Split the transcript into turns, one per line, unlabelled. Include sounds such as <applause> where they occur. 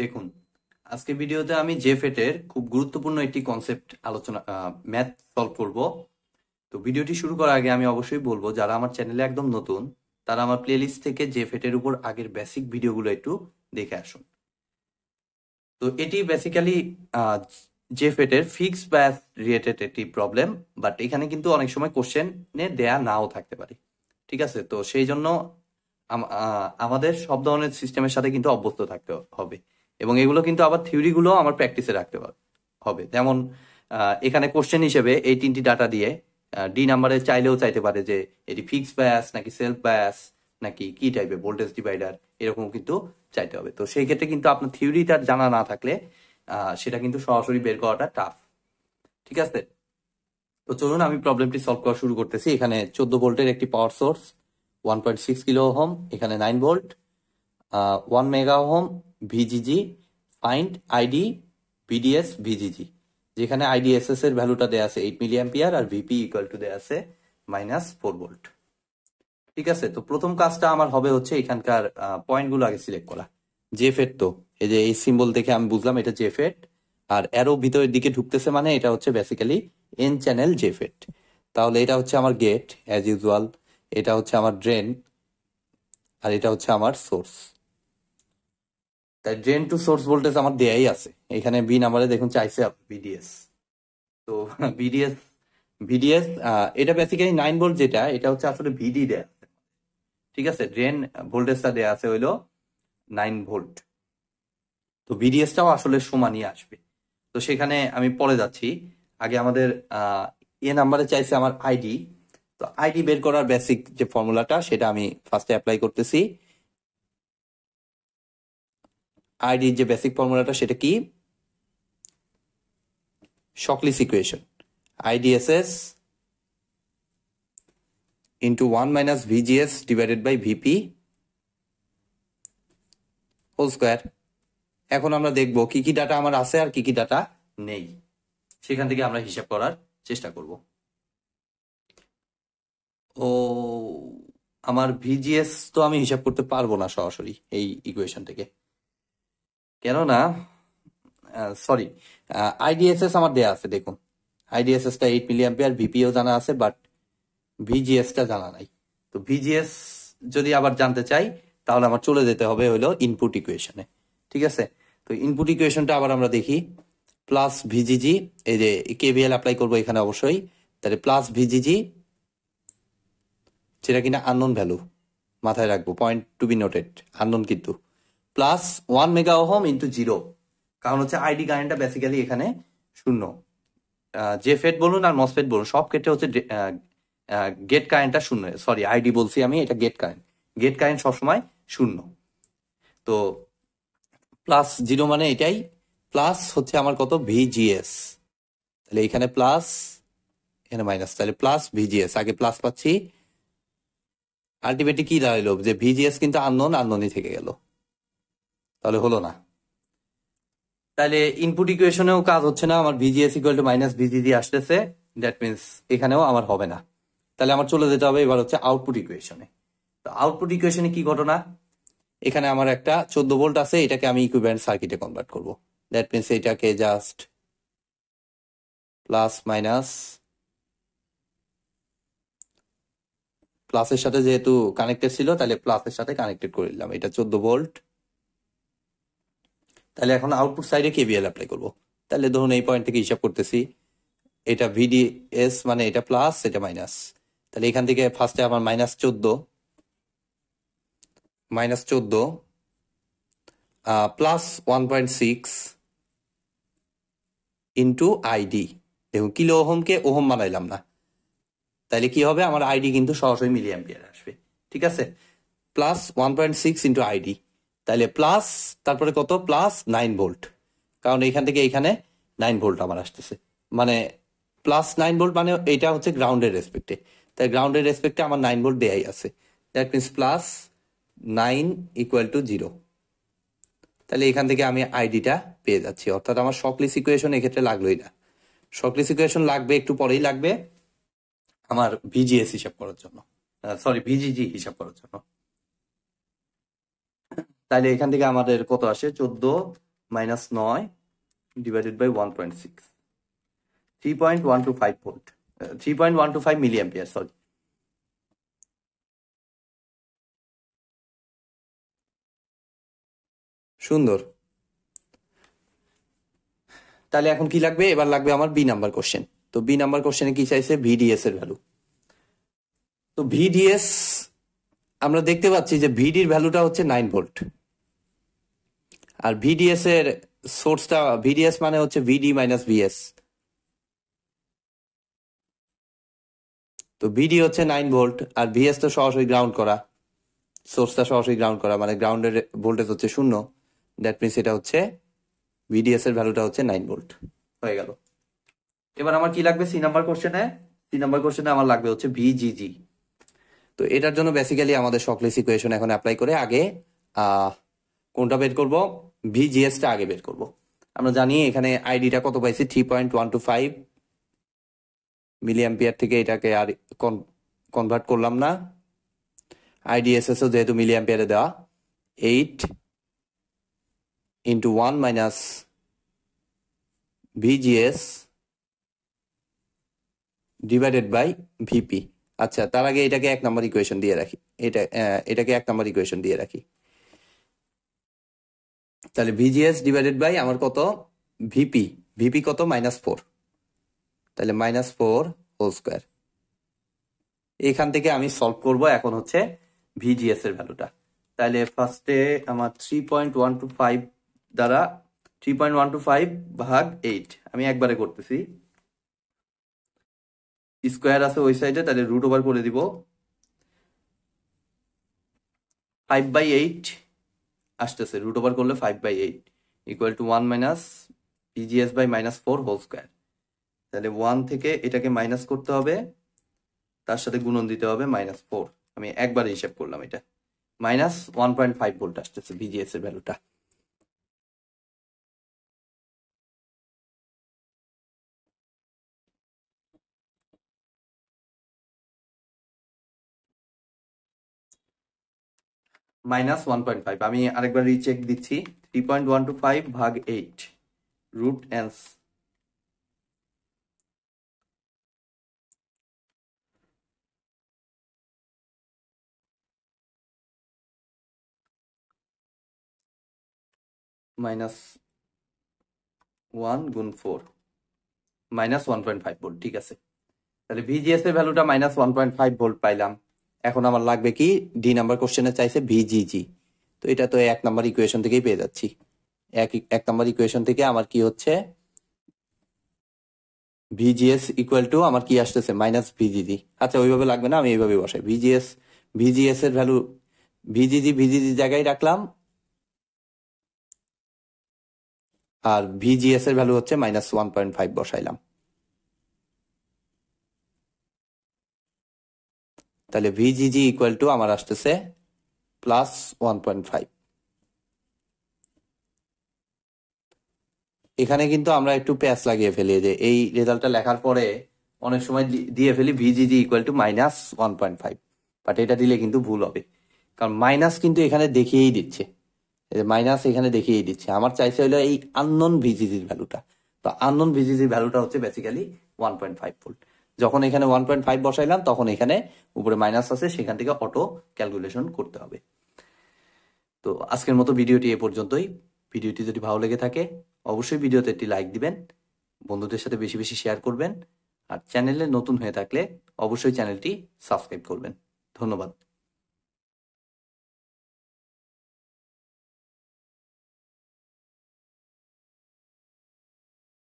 দেখুন আজকে ভিডিওতে আমি জেফেটের খুব গুরুত্বপূর্ণ একটি কনসেপ্ট আলোচনা ম্যাথ সলভ করব তো ভিডিওটি শুরু করার আগে আমি অবশ্যই বলবো যারা আমার চ্যানেলে একদম নতুন তারা আমার প্লেলিস্ট থেকে জেফেটের উপর আগের বেসিক ভিডিওগুলো একটু দেখে আসুন তো এটি বেসিক্যালি জেফেটের ফিক্স ব্যাস রিলেটেড একটি প্রবলেম বাট এখানে কিন্তু অনেক সময় কোশ্চেনে দেয়া নাও থাকতে পারে ঠিক আছে তো সেই জন্য আমাদের সব ধরনের সিস্টেমের সাথে কিন্তু অভ্যস্ত থাকতে হবে এবং এগুলো কিন্তু আবার থিওরিগুলো আমার প্র্যাকটিসে রাখতে হবে যেমন এখানে কোশ্চেন হিসেবে এই তিনটি ডাটা দিয়ে ডি নাম্বারে চাইলেও চাইতে পারে যে এটি ফিক্স ব্যাস নাকি সেলফ ব্যাস নাকি কি টাইপের ভোল্টেজ ডিভাইডার এরকম কিন্তু চাইতে হবে তো সেই ক্ষেত্রে কিন্তু আপনার থিওরিটা জানা না থাকলে সেটা কিন্তু সরাসরি বের করাটা টাফ ঠিক আছে তো চলুন আমি প্রবলেমটি সলভ করা শুরু করতেছি এখানে চোদ্দ ভোল্টের একটি power source one point six kilo ohm এখানে nine volt one mega ohm VGG find ID VDS VGG যেখানে আইডিএসএস এর ভ্যালুটা দেওয়া আছে এইট মিলি অ্যাম্পিয়ার আর ভিপি ইকুয়াল টু দেওয়া আছে মাইনাস ফোর ভোল্ট ঠিক আছে তো প্রথম কাজটা আমার হবে হচ্ছে এখানকার পয়েন্টগুলো আগে সিলেক্ট করা জেফেট তো এই যে এই সিম্বল দেখে আমি বুঝলাম এটা জেফেট আর অ্যারো ভিতরের দিকে ঢুকতেছে মানে এটা হচ্ছে বেসিক্যালি এন চ্যানেল জেফেট তাহলে এটা হচ্ছে আমার গেট অ্যাজ ইউজুয়াল এটা হচ্ছে আমার ড্রেন আর এটা হচ্ছে আমার সোর্স তাই ড্রেন টু সোর্স ভোল্টেজ আমার দেয়াই আছে এখানে বি নাম্বারে দেখুন চাইছে বিডিএস তো বিডিএস <laughs> ভিডিএস এটা বেসিক্যালি নাইন ভোল্ট যেটা এটা হচ্ছে আসলে ভিডি দেয়া ঠিক আছে ড্রেন ভোল্টেজটা দেয়া আছে হইলো নাইন ভোল্ট তো বিডিএসটাও আসলে সমানই আসবে তো সেখানে আমি পরে যাচ্ছি আগে আমাদের এ নাম্বারে চাইছে আমার আইডি তো আইডি বের করার বেসিক যে ফর্মুলাটা সেটা আমি ফার্স্টে অ্যাপ্লাই করতেছি আইডি যে বেসিক ফর্মুলাটা সেটা কি Shockley's equation IDSS into one minus VGS divided by VP whole square এখন আমরা দেখব কি কি ডাটা আমার আছে আর কি কি ডাটা নেই সেখান থেকে আমরা হিসাব করার চেষ্টা করব ও আমার ভিজিএস তো আমি হিসাব করতে পারবো না সরাসরি এই ইকুয়েশন থেকে কেননা সরি আইডিএসএস আমার দেয়া আছে দেখুন আইডিএসএসটা এইট মিলিয়াম পেয়ার ভিপিও জানা আছে বাট ভিজিএসটা জানা নাই তো ভিজিএস যদি আবার জানতে চাই তাহলে আমার চলে যেতে হবে হলো ইনপুট ইকুয়েশনে ঠিক আছে তো ইনপুট ইকুয়েশনটা আবার আমরা দেখি প্লাস ভিজিজি এই যে কেভিএল অ্যাপ্লাই করবো এখানে অবশ্যই তাহলে প্লাস ভিজিজি সেটা কিনা আননোন ভ্যালু মাথায় রাখবো point to be noted unknown কিন্তু plus one mega ohm into zero কারণ হচ্ছে আইডি কারেন্টটা বেসিক্যালি এখানে শূন্য যে ফেট বলুন আর মসফেট বলুন সব ক্ষেত্রে হচ্ছে গেট কারেন্টটা শূন্য সরি আইডি বলছি আমি এটা গেট কারেন্ট গেট কারেন্ট সবসময় শূন্য তো প্লাস জিরো মানে এটাই প্লাস হচ্ছে আমার কত ভিজিএস তাহলে এখানে প্লাস এখানে মাইনাস তাহলে প্লাস ভিজিএস আগে প্লাস পাচ্ছি আলটিমেটলি কি দাঁড়াইলো যে ভিজিএস কিন্তু আননোন আননোনই থেকে গেল তাহলে হলো না তাহলে ইনপুট ইকুয়েশনেও কাজ হচ্ছে না আমার VGS equal to minus VGD আসতেছে দ্যাট মিনস এখানেও আমার হবে না তাহলে আমার চলে যেতে হবে এবার হচ্ছে আউটপুট ইকুয়েশনে তো আউটপুট ইকুয়েশনে কি ঘটনা এখানে আমার একটা চোদ্দ ভোল্ট আছে এটাকে আমি ইকুইপমেন্ট সার্কিটে কনভার্ট করবো দ্যাট মিনস এটাকে জাস্ট প্লাস মাইনাস প্লাসের সাথে যেহেতু কানেক্টেড ছিল তাহলে প্লাসের সাথে কানেক্টেড করে দিলাম এটা চোদ্দ ভোল্ট তাহলে এখন আউটপুট সাইডে কেবিএল অ্যাপ্লাই করবো তাহলে ধরুন এই পয়েন্ট থেকে হিসাব করতেছি এটা ভিডিএস মানে এটা প্লাস এটা মাইনাস তাহলে এখান থেকে ফার্স্টে আমার মাইনাস চোদ্দ মাইনাস চোদ্দ plus one point six into ID দেখুন কিলো ওহমকে ওহম বানাইলাম না তাহলে কি হবে আমার আইডি কিন্তু সরাসরি মিলি অ্যাম্পিয়ার আসবে ঠিক আছে plus one point six into ID তাহলে প্লাস তারপরে কত প্লাস নাইন ভোল্ট কারণ এখান থেকে এইখানে নাইন ভোল্ট আমার আসতেছে মানে প্লাস নাইন ভোল্ট মানে এটা হচ্ছে গ্রাউন্ডের রেসপেক্টে তাই গ্রাউন্ডের রেসপেক্টে আমার নাইন ভোল্ট দেয়াই আছে that means plus nine equal to zero তাহলে এখান থেকে আমি আইডিটা পেয়ে যাচ্ছি অর্থাৎ আমার সকলিস ইকুয়েশন এক্ষেত্রে লাগলোই না সকলিস ইকুয়েশন লাগবে একটু পরেই লাগবে আমার ভিজিএস হিসাব করার জন্য সরি ভিজিজি হিসাব করার জন্য তাহলে এখান থেকে আমাদের কত আসে চোদ্দ মাইনাস নয় divided by one point six three point one two five volt three point one two five milliamp sorry সুন্দর তাহলে এখন কি লাগবে এবার লাগবে আমার বি নাম্বার কোশ্চেন তো বি নাম্বার কোশ্চেনে কি চাইছে ভিডিএস এর ভ্যালু তো ভিডিএস আমরা দেখতে পাচ্ছি যে ভিডির ভ্যালুটা হচ্ছে নাইন ভোল্ট আর ভিডিএস এর সোর্সটা ভিডিএস মানে হচ্ছে ভিডি মাইনাস ভিএস তো ভিডি হচ্ছে নাইন ভোল্ট আর ভিএস তো সরাসরি গ্রাউন্ড করা সোর্সটা সরাসরি গ্রাউন্ড করা মানে গ্রাউন্ডের ভোল্টেজ হচ্ছে শূন্য দ্যাট মিনস এটা হচ্ছে ভিডিএস এর ভ্যালুটা হচ্ছে নাইন ভোল্ট হয়ে গেল এবার আমার কি লাগবে সি নাম্বার কোশ্চেনে সি নাম্বার কোশ্চেনে আমার লাগবে হচ্ছে ভিজিজি তো এটার জন্য বেসিক্যালি আমাদের সকলে ইকুয়েশন এখন অ্যাপ্লাই করে আগে কোনটা বের করব ভিজিএসটা আগে বের করব আমরা জানি এখানে আইডিটা কত পাইছি three point one two five milli ampere থেকে এটাকে আর কনভার্ট করলাম না আইডিএসএসও যেহেতু মিলি অ্যাম্পিয়ারে দেওয়া eight into 1 minus VGS divided by VP আচ্ছা তার আগে এটাকে এক নাম্বার ইকুয়েশন দিয়ে রাখি এটা এটাকে এক নম্বর ইকুয়েশন দিয়ে রাখি তাহলে ভিজিএস ডিভাইডেড বাই আমার কত ভিপি ভিপি কত মাইনাস ফোর তাহলে মাইনাস ফোর হোল স্কোয়ার এখান থেকে আমি সলভ করব এখন হচ্ছে ভিজিএস এর ভ্যালুটা তাহলে ফার্স্টে আমার three point one two five দ্বারা three point one two five ভাগ এইট আমি একবারে করতেছি স্কোয়ার আছে ওই সাইডে তাহলে রুট ওভার করে দিব ফাইভ বাই এইট আসতেছে রুট ওভার করলে five by eight equal to one minus VGS by minus four whole square তাহলে ওয়ান থেকে এটাকে মাইনাস করতে হবে তার সাথে গুণন দিতে হবে মাইনাস ফোর আমি একবারে হিসাব করলাম এটা minus one point five volt আসতেছে ভিজিএস এর ভ্যালুটা মাইনাস ওয়ান ফাইভ আমি আরেকবার রিচেক দিচ্ছি three point one two five ভাগ eight root ans minus one গুণ four minus one point five volt ঠিক আছে তাহলে ভিজিএস এর ভ্যালুটা minus one point five volt পাইলাম এখন আমার লাগবে কি ডি নাম্বার কোশ্চেনে চাইছে ভিজিজি তো এটা তো এক নাম্বার ইকুয়েশন থেকেই পেয়ে যাচ্ছি এক এক নাম্বার ইকুয়েশন থেকে আমার কি হচ্ছে ভিজিএস ইকুয়াল টু আমার কি আসতেছে মাইনাস ভিজিজি আচ্ছা ওইভাবে লাগবে না আমি এইভাবে বসাই ভিজিএস ভিজিএস এর ভ্যালু ভিজিজি ভিজিজি জায়গায় রাখলাম আর ভিজিএস এর ভ্যালু হচ্ছে মাইনাস ওয়ান পয়েন্ট ফাইভ বসাইলাম তাহলে ভিজিজি ইকুয়াল টু আমার আসতেছে প্লাস ওয়ান পয়েন্ট ফাইভ এখানে কিন্তু আমরা একটু প্যাচ লাগিয়ে ফেলি যে এই রেজাল্টটা লেখার পরে অনেক সময় দিয়ে ফেলি VGG equal to minus one point five but এটা দিলে কিন্তু ভুল হবে কারণ মাইনাস কিন্তু এখানে দেখিয়েই দিচ্ছে মাইনাস এখানে দেখিয়েই দিচ্ছে আমার চাইছে হলো এই আননোন ভিজিজির ভ্যালুটা তো আননোন ভিজিজির ভ্যালুটা হচ্ছে basically one point five volt যখন এখানে ওয়ান পয়েন্ট ফাইভ বসাইলাম তখন এখানে উপরে মাইনাস আছে সেখান থেকে অটো ক্যালকুলেশন করতে হবে তো আজকের মতো ভিডিওটি এ পর্যন্তই ভিডিওটি যদি ভালো লেগে থাকে অবশ্যই ভিডিওতে একটি লাইক দিবেন বন্ধুদের সাথে বেশি বেশি শেয়ার করবেন আর চ্যানেলে নতুন হয়ে থাকলে অবশ্যই চ্যানেলটি সাবস্ক্রাইব করবেন ধন্যবাদ